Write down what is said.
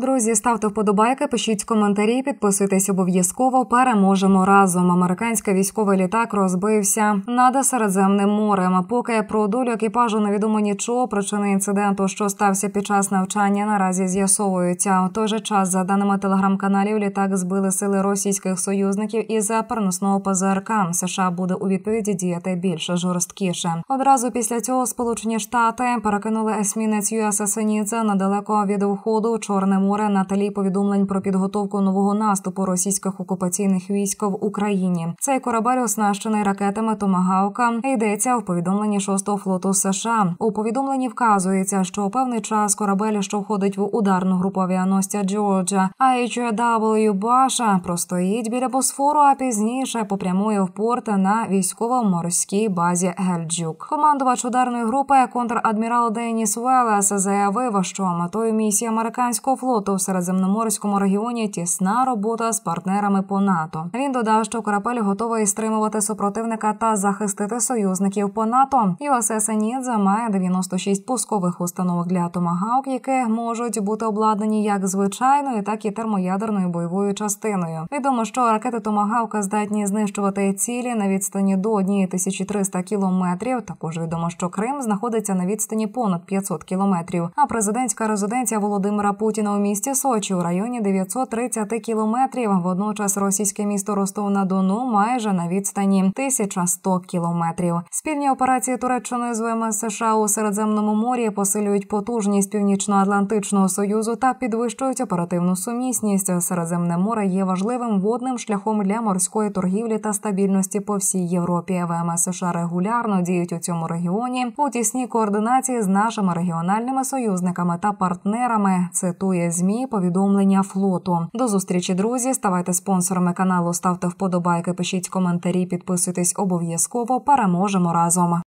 Друзі, ставте вподобайки, пишіть коментарі, підписуйтесь обов'язково. Переможемо разом. Американський військовий літак розбився над Середземним морем. поки про долю екіпажу невідомо нічого, причини інциденту, що стався під час навчання, наразі з'ясовуються. У той же час, за даними телеграм-каналів, літак збили сили російських союзників із переносного ПЗРК. США буде у відповіді діяти більше жорсткіше. Одразу після цього Сполучені Штати перекинули есмінець USS Сенідзе недалеко від входу в Чорне море наталі повідомлень про підготовку нового наступу російських окупаційних військ в Україні. Цей корабель оснащений ракетами Томагавка. Йдеться в повідомленні 6-го флоту США. У повідомленні вказується, що певний час корабель, що входить в ударну групу авіаносця Джорджа, а IHW Баша простоїть біля Босфору, а пізніше попрямує в порт на військово-морській базі Гельджук. Командувач ударної групи контрадмірал Деніс Велес заявив, що метою місії американського флоту флоту в середземноморському регіоні тісна робота з партнерами по НАТО. Він додав, що корабель готовий стримувати супротивника та захистити союзників по НАТО. USS Енідзе має 96 пускових установок для Томагавк, які можуть бути обладнані як звичайною, так і термоядерною бойовою частиною. Відомо, що ракети Томагавка здатні знищувати цілі на відстані до 1300 кілометрів. Також відомо, що Крим знаходиться на відстані понад 500 кілометрів. А президентська резиденція Володимира Путіна у місті Сочі у районі 930 кілометрів. Водночас російське місто Ростов на Дону майже на відстані 1100 кілометрів. Спільні операції Туреччини з ВМС США у Середземному морі посилюють потужність північно-атлантичного союзу та підвищують оперативну сумісність. Середземне море є важливим водним шляхом для морської торгівлі та стабільності по всій Європі. ВМС США регулярно діють у цьому регіоні у тісній координації з нашими регіональними союзниками та партнерами. Цитує змі повідомлення флоту. До зустрічі, друзі. Ставайте спонсорами каналу, ставте вподобайки, пишіть коментарі, підписуйтесь обов'язково. Переможемо разом.